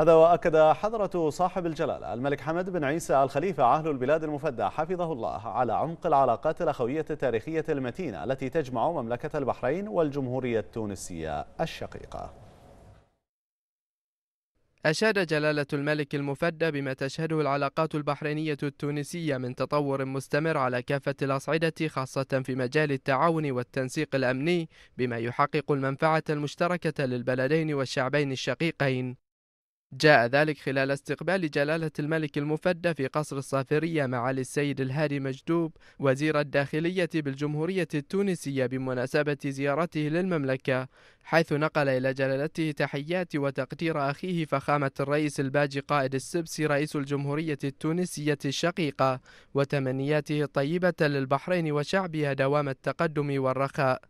هذا وأكد حضرة صاحب الجلالة الملك حمد بن عيسى الخليفة عهل البلاد المفدى حفظه الله على عمق العلاقات الأخوية التاريخية المتينة التي تجمع مملكة البحرين والجمهورية التونسية الشقيقة أشاد جلالة الملك المفدى بما تشهده العلاقات البحرينية التونسية من تطور مستمر على كافة الأصعدة خاصة في مجال التعاون والتنسيق الأمني بما يحقق المنفعة المشتركة للبلدين والشعبين الشقيقين جاء ذلك خلال استقبال جلالة الملك المفدى في قصر الصافرية معالي السيد الهادي مجدوب وزير الداخلية بالجمهورية التونسية بمناسبة زيارته للمملكة حيث نقل إلى جلالته تحيات وتقدير أخيه فخامة الرئيس الباجي قائد السبسي رئيس الجمهورية التونسية الشقيقة وتمنياته الطيبة للبحرين وشعبها دوام التقدم والرخاء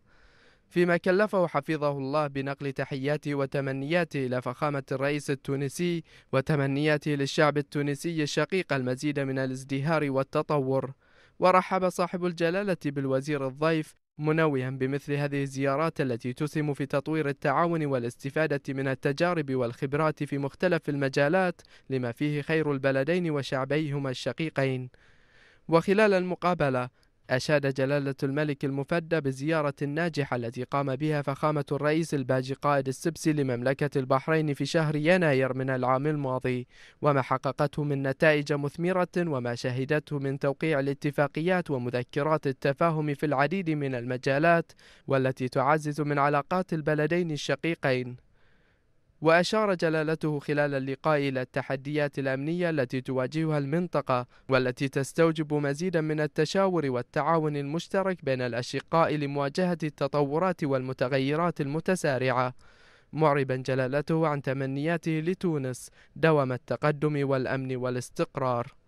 فيما كلفه حفظه الله بنقل تحياته وتمنياته إلى فخامة الرئيس التونسي وتمنياته للشعب التونسي الشقيق المزيد من الازدهار والتطور ورحب صاحب الجلالة بالوزير الضيف منويا بمثل هذه الزيارات التي تسهم في تطوير التعاون والاستفادة من التجارب والخبرات في مختلف المجالات لما فيه خير البلدين وشعبيهما الشقيقين وخلال المقابلة أشاد جلالة الملك المفدى بالزيارة الناجحة التي قام بها فخامة الرئيس الباجي قائد السبسي لمملكة البحرين في شهر يناير من العام الماضي وما حققته من نتائج مثمرة وما شهدته من توقيع الاتفاقيات ومذكرات التفاهم في العديد من المجالات والتي تعزز من علاقات البلدين الشقيقين وأشار جلالته خلال اللقاء إلى التحديات الأمنية التي تواجهها المنطقة والتي تستوجب مزيدا من التشاور والتعاون المشترك بين الأشقاء لمواجهة التطورات والمتغيرات المتسارعة معربا جلالته عن تمنياته لتونس دوام التقدم والأمن والاستقرار